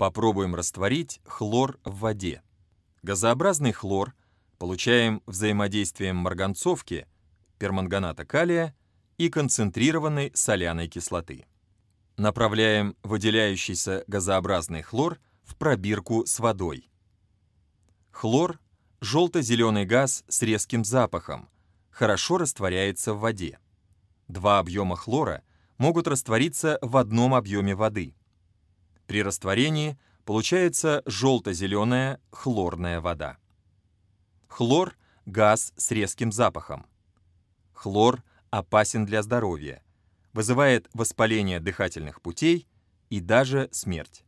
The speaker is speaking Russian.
Попробуем растворить хлор в воде. Газообразный хлор получаем взаимодействием марганцовки, перманганата калия и концентрированной соляной кислоты. Направляем выделяющийся газообразный хлор в пробирку с водой. Хлор – желто-зеленый газ с резким запахом, хорошо растворяется в воде. Два объема хлора могут раствориться в одном объеме воды – при растворении получается желто-зеленая хлорная вода. Хлор – газ с резким запахом. Хлор опасен для здоровья, вызывает воспаление дыхательных путей и даже смерть.